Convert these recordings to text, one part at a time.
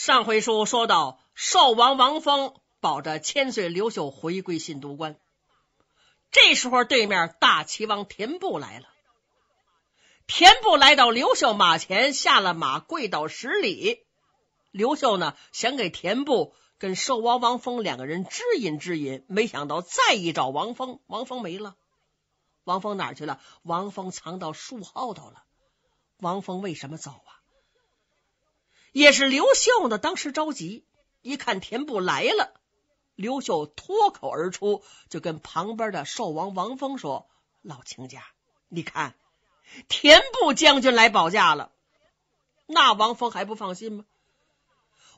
上回书说到，寿王王峰保着千岁刘秀回归信都关。这时候，对面大齐王田布来了。田布来到刘秀马前，下了马，跪倒十里。刘秀呢，想给田布跟寿王王峰两个人指引指引，没想到再一找王峰，王峰没了。王峰哪去了？王峰藏到树后头了。王峰为什么走啊？也是刘秀呢，当时着急，一看田布来了，刘秀脱口而出，就跟旁边的寿王王峰说：“老亲家，你看田布将军来保驾了。”那王峰还不放心吗？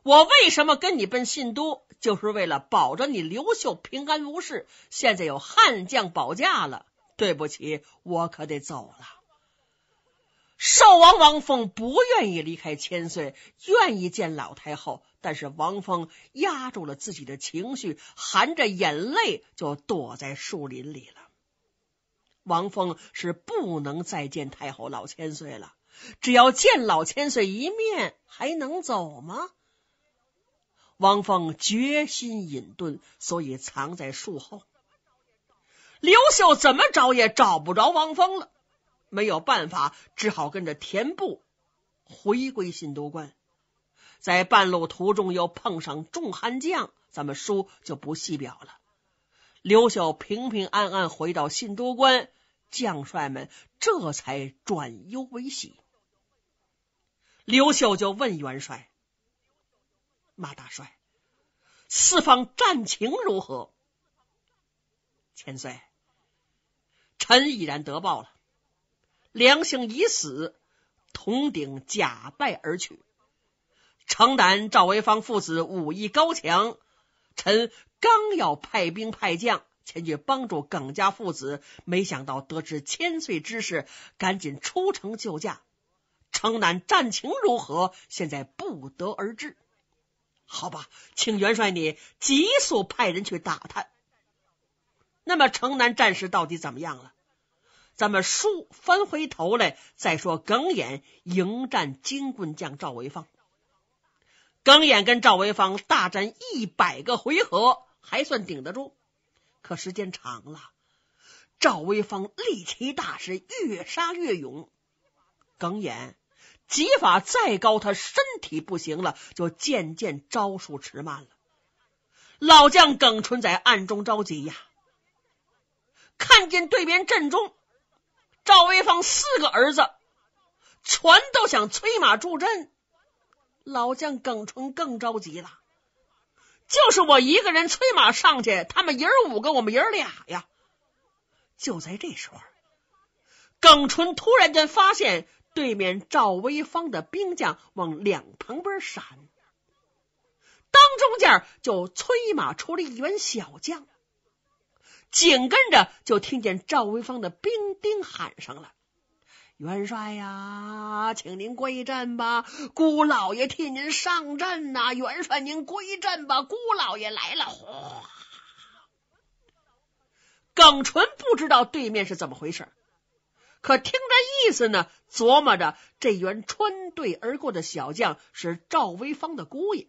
我为什么跟你奔信都，就是为了保着你刘秀平安无事。现在有汉将保驾了，对不起，我可得走了。少王王峰不愿意离开千岁，愿意见老太后，但是王峰压住了自己的情绪，含着眼泪就躲在树林里了。王峰是不能再见太后老千岁了，只要见老千岁一面，还能走吗？王峰决心隐遁，所以藏在树后。刘秀怎么找也找不着王峰了。没有办法，只好跟着田部回归新都关。在半路途中，又碰上众汉将，咱们书就不细表了。刘秀平平安安回到新都关，将帅们这才转忧为喜。刘秀就问元帅：“马大帅，四方战情如何？”千岁，臣已然得报了。梁兴已死，铜鼎假败而去。城南赵维芳父子武艺高强，臣刚要派兵派将前去帮助耿家父子，没想到得知千岁之事，赶紧出城救驾。城南战情如何？现在不得而知。好吧，请元帅你急速派人去打探。那么城南战事到底怎么样了？咱们书翻回头来再说，耿眼迎战金棍将赵维芳。耿眼跟赵维芳大战一百个回合，还算顶得住。可时间长了，赵维芳力气大，是越杀越勇。耿眼技法再高，他身体不行了，就渐渐招数迟慢了。老将耿春在暗中着急呀，看见对面阵中。四个儿子全都想催马助阵，老将耿春更着急了。就是我一个人催马上去，他们爷儿五个，我们爷儿俩呀。就在这时候，耿春突然间发现对面赵威方的兵将往两旁边闪，当中间就催马出了一员小将，紧跟着就听见赵威方的兵丁喊上了。元帅呀，请您归阵吧！姑老爷替您上阵呐！元帅，您归阵吧！姑老爷来了，哗！耿纯不知道对面是怎么回事，可听这意思呢，琢磨着这员穿队而过的小将是赵威芳的姑爷，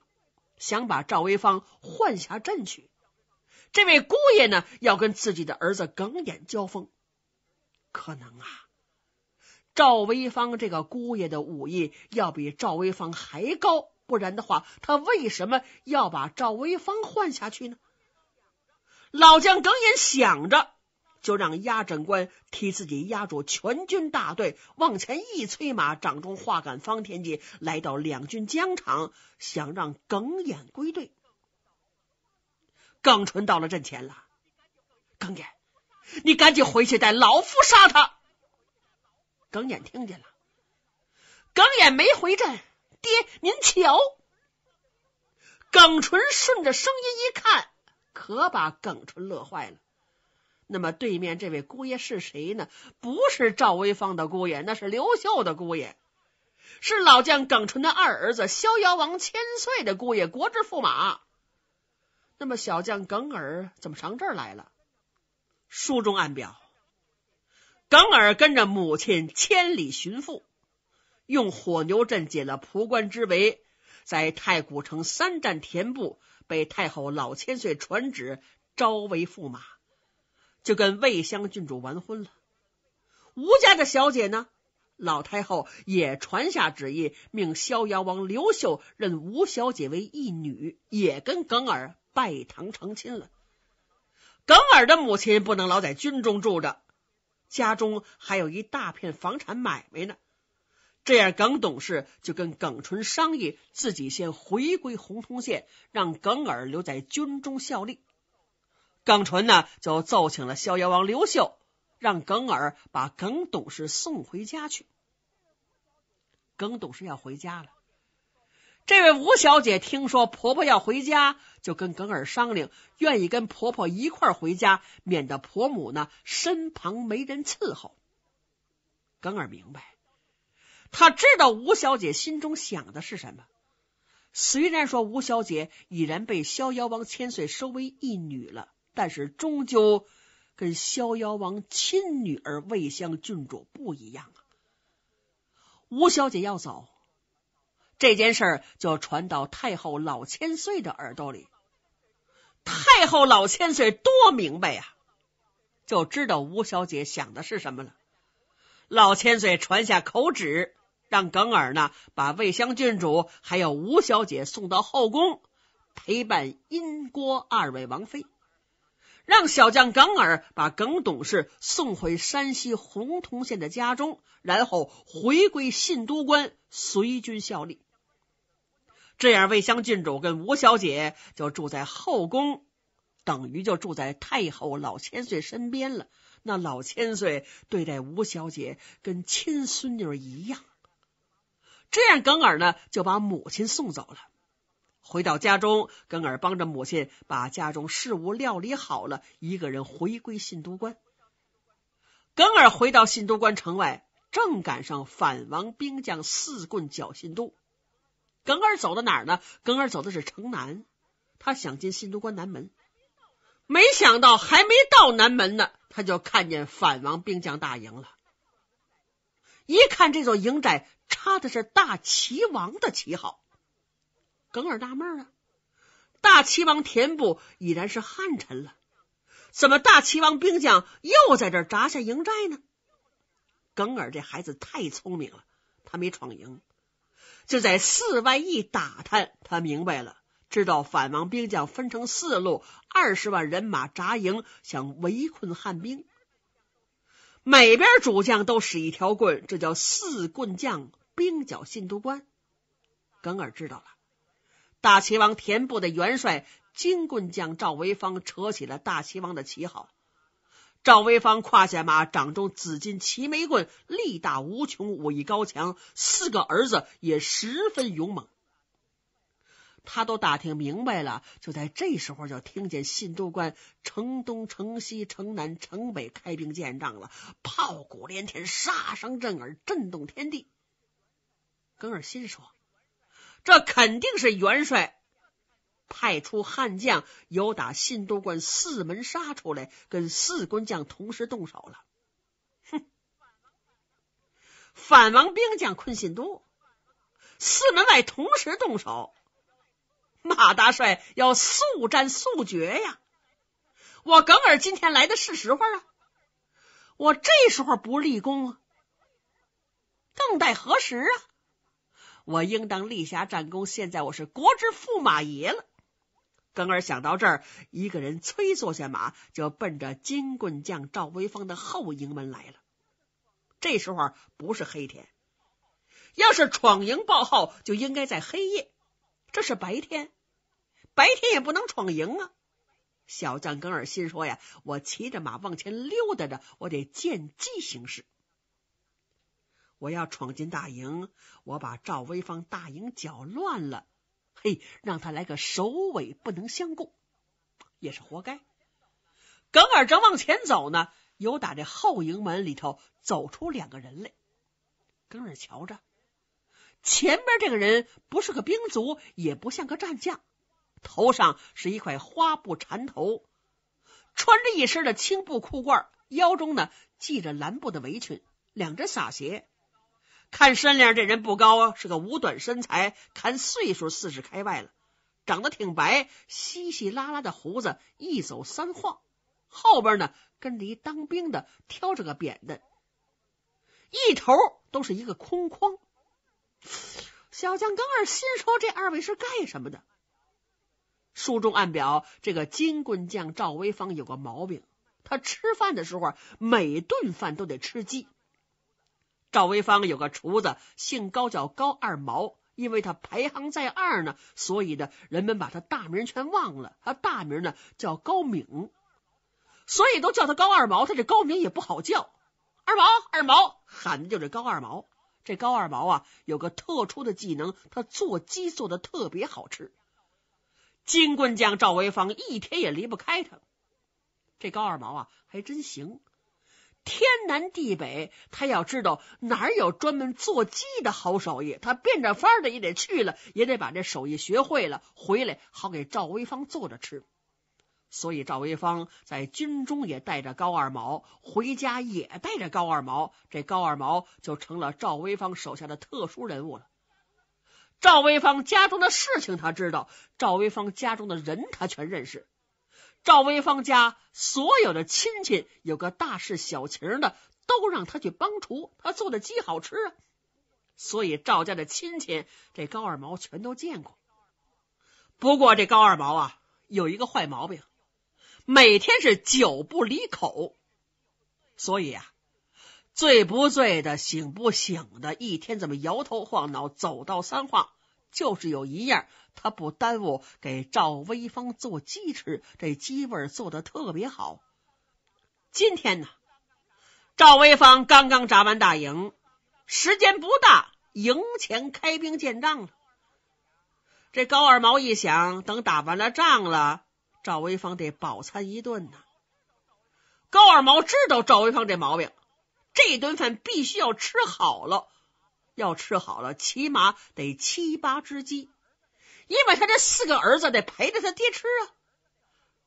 想把赵威芳换下阵去。这位姑爷呢，要跟自己的儿子耿眼交锋，可能啊。赵威芳这个姑爷的武艺要比赵威芳还高，不然的话，他为什么要把赵威芳换下去呢？老将耿眼想着，就让押阵官替自己押住全军大队，往前一催马，掌中画杆方天戟来到两军疆场，想让耿眼归队。耿纯到了阵前了，耿眼，你赶紧回去，带老夫杀他。耿眼听见了，耿眼没回阵。爹，您瞧，耿纯顺着声音一看，可把耿纯乐坏了。那么对面这位姑爷是谁呢？不是赵威方的姑爷，那是刘秀的姑爷，是老将耿纯的二儿子逍遥王千岁的姑爷，国之驸马。那么小将耿耳怎么上这儿来了？书中暗表。耿耳跟着母亲千里寻父，用火牛阵解了蒲关之围，在太古城三战田部，被太后老千岁传旨招为驸马，就跟魏襄郡主完婚了。吴家的小姐呢，老太后也传下旨意，命逍遥王刘秀认吴小姐为义女，也跟耿耳拜堂成亲了。耿耳的母亲不能老在军中住着。家中还有一大片房产买卖呢，这样耿董事就跟耿纯商议，自己先回归洪通县，让耿耳留在军中效力。耿纯呢，就奏请了逍遥王刘秀，让耿耳把耿董事送回家去。耿董事要回家了。这位吴小姐听说婆婆要回家，就跟耿尔商量，愿意跟婆婆一块儿回家，免得婆母呢身旁没人伺候。耿尔明白，他知道吴小姐心中想的是什么。虽然说吴小姐已然被逍遥王千岁收为义女了，但是终究跟逍遥王亲女儿魏香郡主不一样啊。吴小姐要走。这件事儿就传到太后老千岁的耳朵里，太后老千岁多明白呀，就知道吴小姐想的是什么了。老千岁传下口旨，让耿尔呢把魏香郡主还有吴小姐送到后宫陪伴殷郭二位王妃，让小将耿尔把耿董事送回山西洪洞县的家中，然后回归信都关随军效力。这样，魏香郡主跟吴小姐就住在后宫，等于就住在太后老千岁身边了。那老千岁对待吴小姐跟亲孙女一样。这样，耿尔呢就把母亲送走了。回到家中，耿尔帮着母亲把家中事务料理好了，一个人回归信都关。耿尔回到信都关城外，正赶上反王兵将四棍剿信都。耿尔走到哪儿呢？耿尔走的是城南，他想进新都关南门，没想到还没到南门呢，他就看见反王兵将大营了。一看这座营寨插的是大齐王的旗号，耿尔纳闷啊，大齐王田部已然是汉臣了，怎么大齐王兵将又在这扎下营寨呢？耿尔这孩子太聪明了，他没闯营。就在寺外一打探，他明白了，知道反王兵将分成四路，二十万人马扎营，想围困汉兵。每边主将都使一条棍，这叫四棍将兵角信都关。耿耳知道了，大齐王田部的元帅金棍将赵维芳扯起了大齐王的旗号。赵威方胯下马，掌中紫金齐眉棍，力大无穷，武艺高强。四个儿子也十分勇猛。他都打听明白了，就在这时候，就听见信州关城东、城西、城南、城北开兵建仗了，炮鼓连天，杀声震耳，震动天地。耿尔心说，这肯定是元帅。派出悍将由打信都关四门杀出来，跟四关将同时动手了。哼，反王兵将困信都，四门外同时动手，马大帅要速战速决呀！我耿耳今天来的是时候啊！我这时候不立功，更待何时啊？我应当立下战功，现在我是国之驸马爷了。耿儿想到这儿，一个人催坐下马，就奔着金棍将赵威风的后营门来了。这时候不是黑天，要是闯营报号，就应该在黑夜。这是白天，白天也不能闯营啊！小将耿儿心说呀：“我骑着马往前溜达着，我得见机行事。我要闯进大营，我把赵威风大营搅乱了。”嘿，让他来个首尾不能相顾，也是活该。耿耳正往前走呢，有打这后营门里头走出两个人来。耿耳瞧着，前边这个人不是个兵卒，也不像个战将，头上是一块花布缠头，穿着一身的青布裤褂，腰中呢系着蓝布的围裙，两只洒鞋。看身量，这人不高，啊，是个五短身材。看岁数，四十开外了，长得挺白，稀稀拉拉的胡子，一走三晃。后边呢，跟着一当兵的，挑着个扁担，一头都是一个空筐。小将刚二心说，这二位是干什么的？书中暗表，这个金棍将赵威方有个毛病，他吃饭的时候，每顿饭都得吃鸡。赵薇芳有个厨子，姓高，叫高二毛。因为他排行在二呢，所以呢，人们把他大名全忘了。他大名呢叫高敏，所以都叫他高二毛。他这高敏也不好叫，二毛二毛喊的就是高二毛。这高二毛啊，有个特殊的技能，他做鸡做的特别好吃。金棍将赵薇芳一天也离不开他。这高二毛啊，还真行。天南地北，他要知道哪儿有专门做鸡的好手艺，他变着法的也得去了，也得把这手艺学会了，回来好给赵薇芳做着吃。所以赵薇芳在军中也带着高二毛，回家也带着高二毛，这高二毛就成了赵薇芳手下的特殊人物了。赵薇芳家中的事情他知道，赵薇芳家中的人他全认识。赵薇芳家所有的亲戚，有个大事小情的，都让他去帮厨。他做的鸡好吃啊，所以赵家的亲戚，这高二毛全都见过。不过这高二毛啊，有一个坏毛病，每天是酒不离口，所以啊，醉不醉的，醒不醒的，一天怎么摇头晃脑，走到三晃，就是有一样。他不耽误给赵威芳做鸡吃，这鸡味儿做的特别好。今天呢，赵威芳刚刚扎完大营，时间不大，营前开兵见仗了。这高二毛一想，等打完了仗了，赵威芳得饱餐一顿呐。高二毛知道赵威芳这毛病，这顿饭必须要吃好了，要吃好了，起码得七八只鸡。因为他这四个儿子得陪着他爹吃啊，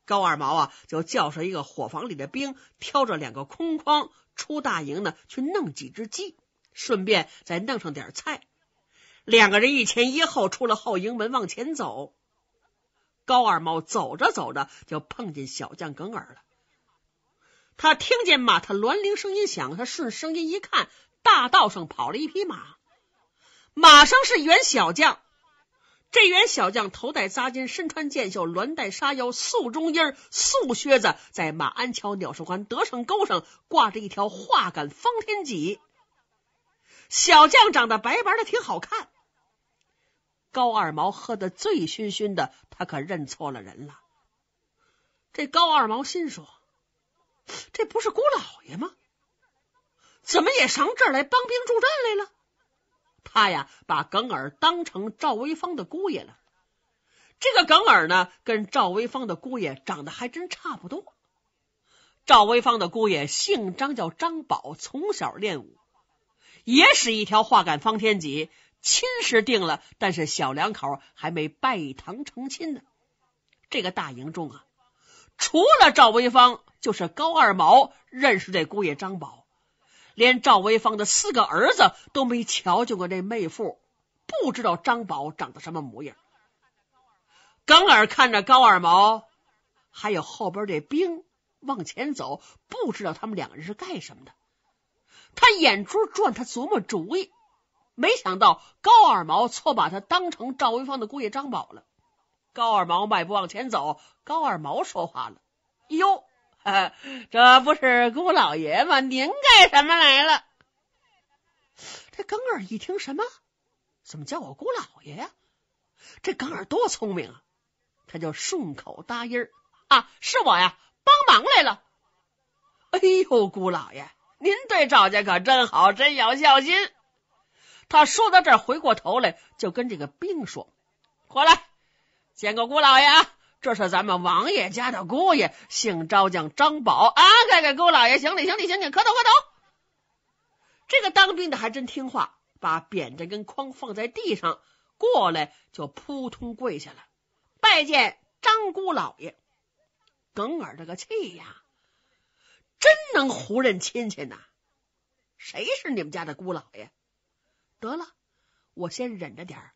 高二毛啊就叫上一个伙房里的兵，挑着两个空筐出大营呢，去弄几只鸡，顺便再弄上点菜。两个人一前一后出了后营门往前走。高二毛走着走着就碰见小将耿耳了。他听见马踏銮铃声音响，他顺声音一看，大道上跑了一匹马，马上是原小将。这员小将头戴扎巾，身穿箭袖，鸾带纱腰，素中衣儿，素靴子，在马鞍桥、鸟兽关、德胜沟上挂着一条画杆方天戟。小将长得白白的，挺好看。高二毛喝的醉醺醺的，他可认错了人了。这高二毛心说：“这不是姑老爷吗？怎么也上这儿来帮兵助战来了？”他呀，把耿耳当成赵薇芳的姑爷了。这个耿耳呢，跟赵薇芳的姑爷长得还真差不多。赵薇芳的姑爷姓张，叫张宝，从小练武，也使一条画杆方天戟，亲事定了，但是小两口还没拜堂成亲呢。这个大营中啊，除了赵薇芳，就是高二毛认识这姑爷张宝。连赵威芳的四个儿子都没瞧见过，这妹夫不知道张宝长得什么模样。耿耳看着高二毛，还有后边这兵往前走，不知道他们两个人是干什么的。他眼珠转，他琢磨主意。没想到高二毛错把他当成赵威芳的姑爷张宝了。高二毛迈步往前走，高二毛说话了：“哟。” 这不是姑老爷吗？您干什么来了？这耿儿一听什么？怎么叫我姑老爷呀？这耿儿多聪明啊！他就顺口答应啊，是我呀，帮忙来了。哎呦，姑老爷，您对赵家可真好，真有孝心。他说到这儿，回过头来就跟这个兵说：“过来，见过姑老爷啊。”这是咱们王爷家的姑爷，姓招将张宝啊！快给姑老爷行礼，行礼，行礼，磕头，磕头！这个当兵的还真听话，把扁担跟筐放在地上，过来就扑通跪下了，拜见张姑老爷。耿耳这个气呀，真能胡认亲戚呐！谁是你们家的姑老爷？得了，我先忍着点儿。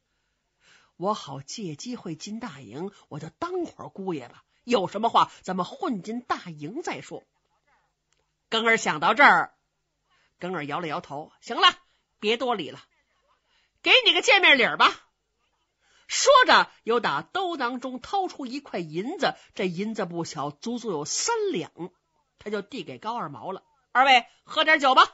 我好借机会进大营，我就当会姑爷吧。有什么话，咱们混进大营再说。庚儿想到这儿，庚儿摇了摇头，行了，别多礼了，给你个见面礼吧。说着，又打兜囊中掏出一块银子，这银子不小，足足有三两，他就递给高二毛了。二位喝点酒吧。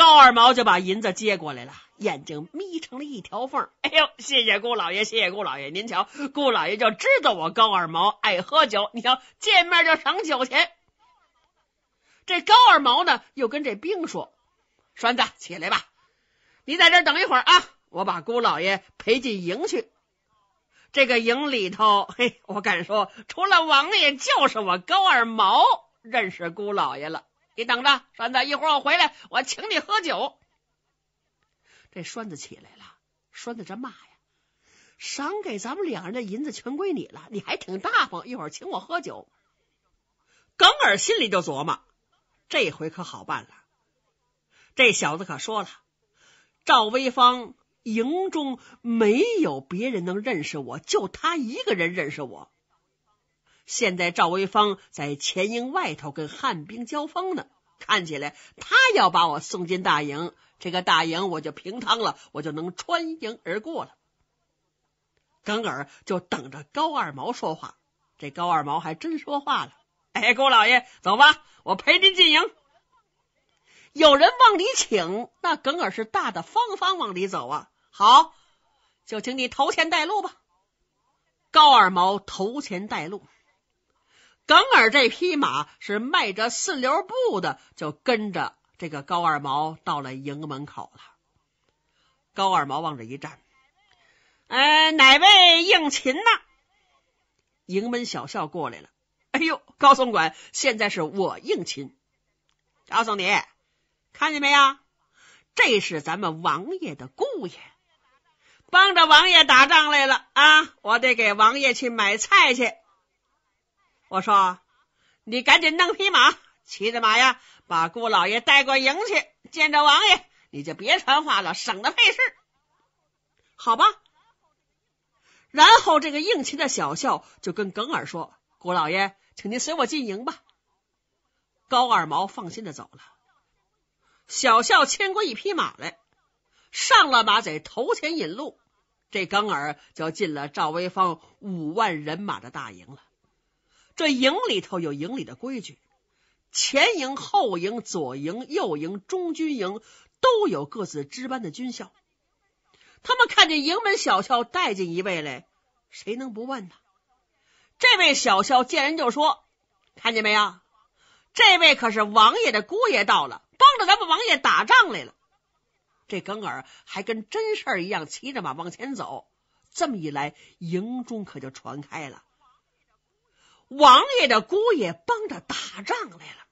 高二毛就把银子接过来了，眼睛眯成了一条缝。哎呦，谢谢姑老爷，谢谢姑老爷！您瞧，姑老爷就知道我高二毛爱喝酒。你瞧，见面就赏酒钱。这高二毛呢，又跟这兵说：“栓子，起来吧，你在这儿等一会儿啊，我把姑老爷陪进营去。这个营里头，嘿，我敢说，除了王爷，就是我高二毛认识姑老爷了。”你等着，栓子，一会儿我回来，我请你喝酒。这栓子起来了，栓子这骂呀，赏给咱们两人的银子全归你了，你还挺大方，一会儿请我喝酒。耿耳心里就琢磨，这回可好办了，这小子可说了，赵威方营中没有别人能认识我，就他一个人认识我。现在赵薇芳在前营外头跟汉兵交锋呢，看起来他要把我送进大营，这个大营我就平汤了，我就能穿营而过了。耿尔就等着高二毛说话，这高二毛还真说话了。哎，郭老爷，走吧，我陪您进营。有人往里请，那耿尔是大大方方往里走啊。好，就请你头前带路吧。高二毛头前带路。耿尔这匹马是迈着四流步的，就跟着这个高二毛到了营门口了。高二毛往这一站，呃，哪位应勤呢？营门小校过来了。哎呦，高总管，现在是我应勤。告诉你，看见没有？这是咱们王爷的姑爷，帮着王爷打仗来了啊！我得给王爷去买菜去。我说：“你赶紧弄匹马，骑着马呀，把顾老爷带过营去见着王爷，你就别传话了，省得费事，好吧？”然后这个应气的小校就跟耿尔说：“顾老爷，请您随我进营吧。”高二毛放心的走了。小校牵过一匹马来，上了马贼头前引路，这耿尔就进了赵威方五万人马的大营了。这营里头有营里的规矩，前营、后营、左营、右营、中军营都有各自值班的军校。他们看见营门小校带进一位来，谁能不问呢？这位小校见人就说：“看见没有？这位可是王爷的姑爷到了，帮着咱们王爷打仗来了。”这耿儿还跟真事儿一样，骑着马往前走。这么一来，营中可就传开了。王爷的姑爷帮着打仗来了，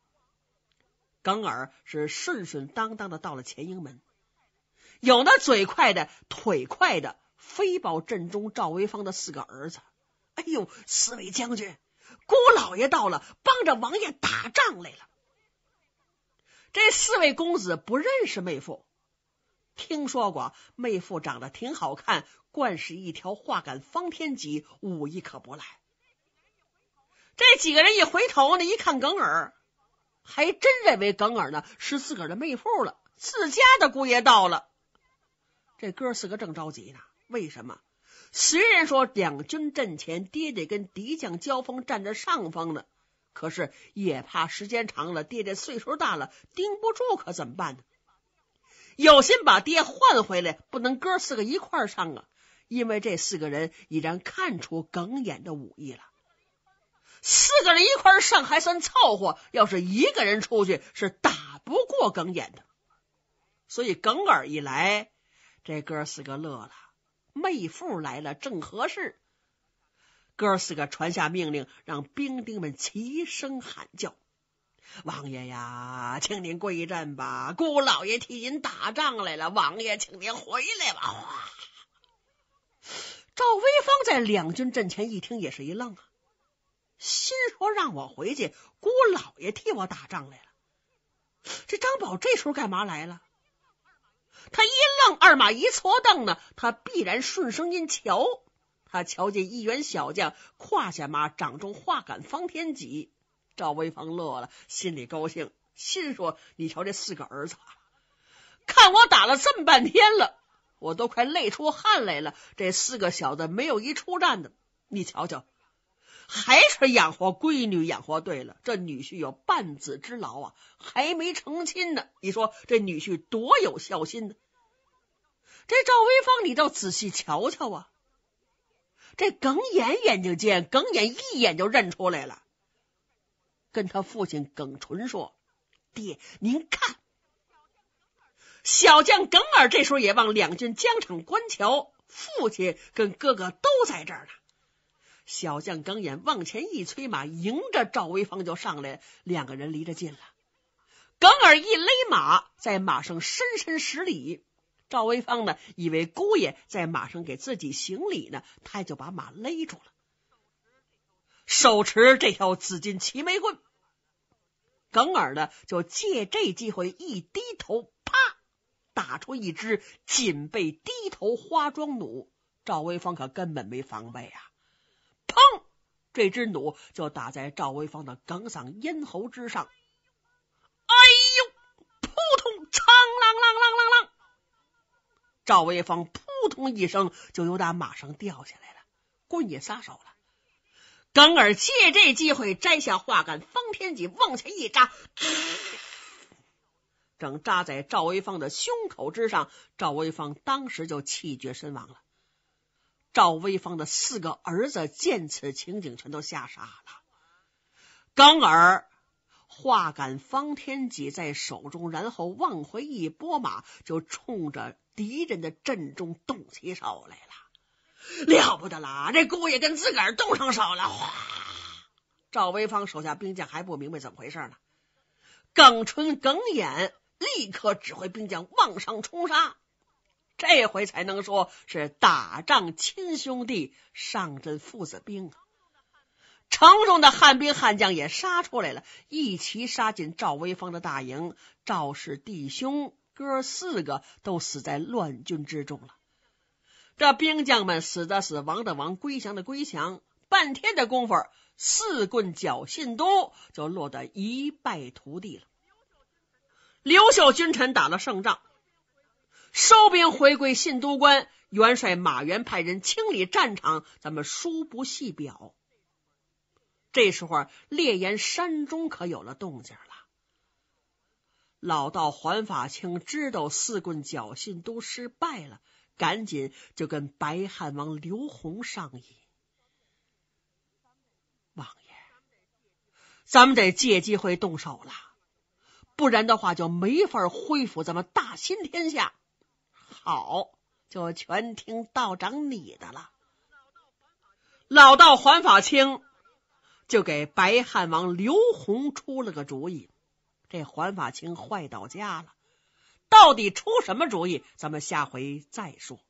耿耳是顺顺当当的到了前营门。有那嘴快的、腿快的，飞报阵中赵威方的四个儿子。哎呦，四位将军，姑老爷到了，帮着王爷打仗来了。这四位公子不认识妹夫，听说过妹夫长得挺好看，惯使一条画杆方天戟，武艺可不赖。这几个人一回头呢，一看耿耳，还真认为耿耳呢是自个儿的妹夫了，自家的姑爷到了。这哥四个正着急呢，为什么？虽然说两军阵前，爹爹跟敌将交锋站在上风呢，可是也怕时间长了，爹爹岁数大了，盯不住，可怎么办呢？有心把爹换回来，不能哥四个一块上啊，因为这四个人已然看出耿眼的武艺了。四个人一块上还算凑合，要是一个人出去是打不过耿眼的。所以耿耳一来，这哥四个乐了，妹夫来了正合适。哥四个传下命令，让兵丁们齐声喊叫：“王爷呀，请您归阵吧，姑老爷替您打仗来了，王爷，请您回来吧！”哗，赵威芳在两军阵前一听也是一愣啊。心说：“让我回去，姑老爷替我打仗来了。”这张宝这时候干嘛来了？他一愣，二马一搓蹬呢，他必然顺声音瞧，他瞧见一员小将，胯下马，掌中画杆方天戟。赵威风乐了，心里高兴，心说：“你瞧这四个儿子，看我打了这么半天了，我都快累出汗来了，这四个小子没有一出战的。你瞧瞧。”还是养活闺女养活对了，这女婿有半子之劳啊，还没成亲呢。你说这女婿多有孝心呢？这赵威芳，你倒仔细瞧瞧啊！这耿眼眼睛尖，耿眼一眼就认出来了，跟他父亲耿纯说：“爹，您看，小将耿耳这时候也往两军疆场观瞧，父亲跟哥哥都在这儿呢。”小将耿眼往前一催马，迎着赵威芳就上来。两个人离着近了，耿耳一勒马，在马上深深施礼。赵威芳呢，以为姑爷在马上给自己行礼呢，他就把马勒住了，手持这条紫金齐眉棍，耿耳呢就借这机会一低头，啪，打出一只锦背低头花装弩。赵威芳可根本没防备呀。这支弩就打在赵威芳的哽嗓咽喉之上，哎呦！扑通，苍啷啷啷啷啷，赵威芳扑通一声就由打马上掉下来了，棍也撒手了。耿儿借这机会摘下画杆方天戟往前一扎，正扎在赵威芳的胸口之上，赵威芳当时就气绝身亡了。赵威方的四个儿子见此情景，全都吓傻了。耿儿话赶方天戟在手中，然后往回一拨马，就冲着敌人的阵中动起手来了。了不得啦！这姑爷跟自个儿动上手了。哗！赵威方手下兵将还不明白怎么回事呢。耿春、耿眼立刻指挥兵将往上冲杀。这回才能说是打仗亲兄弟，上阵父子兵啊！城中的汉兵汉将也杀出来了，一齐杀进赵威方的大营，赵氏弟兄哥四个都死在乱军之中了。这兵将们死的死，亡的亡，归降的归降。半天的功夫，四棍侥幸都就落得一败涂地了。刘秀君臣打了胜仗。收兵回归信都关，元帅马援派人清理战场，咱们书不细表。这时候，烈焰山中可有了动静了。老道环法清知道四棍侥幸都失败了，赶紧就跟白汉王刘宏商议：“王爷，咱们得借机会动手了，不然的话就没法恢复咱们大新天下。”好，就全听道长你的了。老道还法清就给白汉王刘洪出了个主意。这还法清坏到家了，到底出什么主意，咱们下回再说。